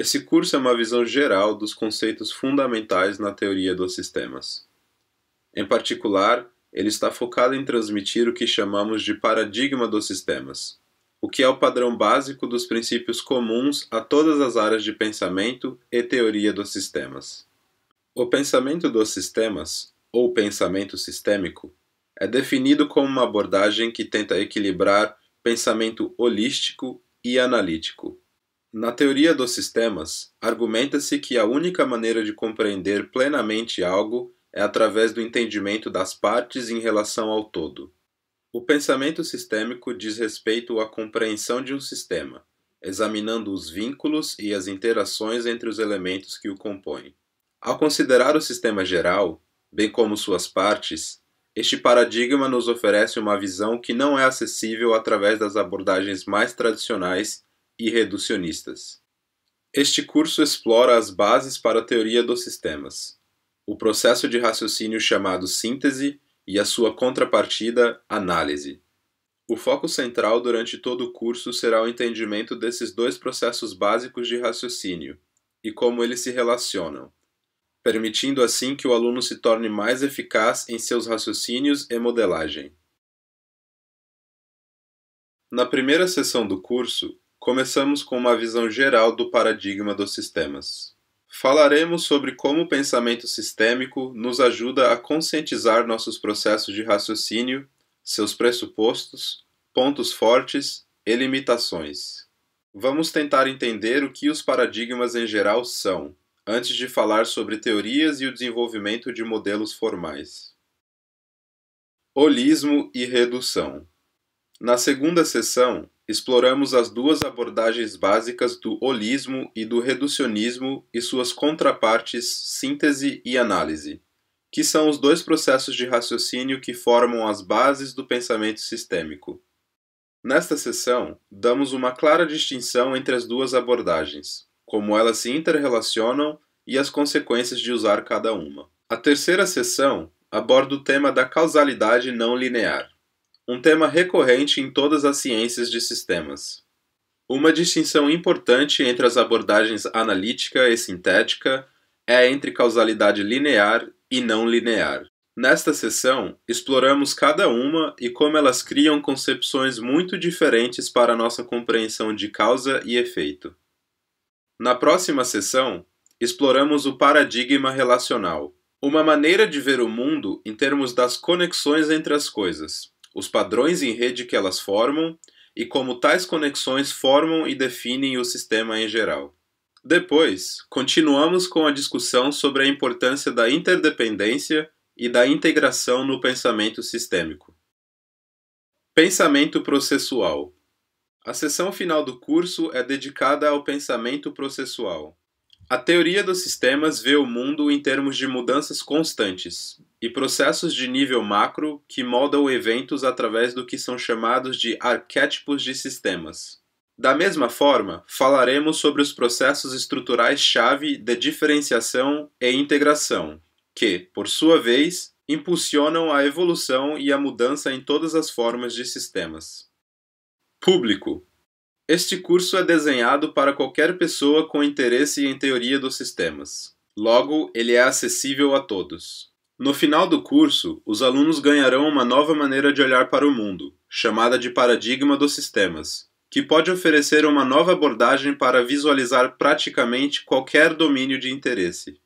Esse curso é uma visão geral dos conceitos fundamentais na teoria dos sistemas. Em particular, ele está focado em transmitir o que chamamos de paradigma dos sistemas, o que é o padrão básico dos princípios comuns a todas as áreas de pensamento e teoria dos sistemas. O pensamento dos sistemas, ou pensamento sistêmico, é definido como uma abordagem que tenta equilibrar pensamento holístico e analítico na teoria dos sistemas, argumenta-se que a única maneira de compreender plenamente algo é através do entendimento das partes em relação ao todo. O pensamento sistêmico diz respeito à compreensão de um sistema, examinando os vínculos e as interações entre os elementos que o compõem. Ao considerar o sistema geral, bem como suas partes, este paradigma nos oferece uma visão que não é acessível através das abordagens mais tradicionais e reducionistas. Este curso explora as bases para a teoria dos sistemas, o processo de raciocínio chamado síntese e a sua contrapartida, análise. O foco central durante todo o curso será o entendimento desses dois processos básicos de raciocínio e como eles se relacionam, permitindo assim que o aluno se torne mais eficaz em seus raciocínios e modelagem. Na primeira sessão do curso, Começamos com uma visão geral do paradigma dos sistemas. Falaremos sobre como o pensamento sistêmico nos ajuda a conscientizar nossos processos de raciocínio, seus pressupostos, pontos fortes e limitações. Vamos tentar entender o que os paradigmas em geral são, antes de falar sobre teorias e o desenvolvimento de modelos formais. Holismo e redução. Na segunda sessão, exploramos as duas abordagens básicas do holismo e do reducionismo e suas contrapartes síntese e análise, que são os dois processos de raciocínio que formam as bases do pensamento sistêmico. Nesta sessão, damos uma clara distinção entre as duas abordagens, como elas se interrelacionam e as consequências de usar cada uma. A terceira sessão aborda o tema da causalidade não linear um tema recorrente em todas as ciências de sistemas. Uma distinção importante entre as abordagens analítica e sintética é entre causalidade linear e não linear. Nesta sessão, exploramos cada uma e como elas criam concepções muito diferentes para nossa compreensão de causa e efeito. Na próxima sessão, exploramos o paradigma relacional, uma maneira de ver o mundo em termos das conexões entre as coisas os padrões em rede que elas formam e como tais conexões formam e definem o sistema em geral. Depois, continuamos com a discussão sobre a importância da interdependência e da integração no pensamento sistêmico. Pensamento processual. A sessão final do curso é dedicada ao pensamento processual. A teoria dos sistemas vê o mundo em termos de mudanças constantes, e processos de nível macro que moldam eventos através do que são chamados de arquétipos de sistemas. Da mesma forma, falaremos sobre os processos estruturais-chave de diferenciação e integração, que, por sua vez, impulsionam a evolução e a mudança em todas as formas de sistemas. Público. Este curso é desenhado para qualquer pessoa com interesse em teoria dos sistemas. Logo, ele é acessível a todos. No final do curso, os alunos ganharão uma nova maneira de olhar para o mundo, chamada de paradigma dos sistemas, que pode oferecer uma nova abordagem para visualizar praticamente qualquer domínio de interesse.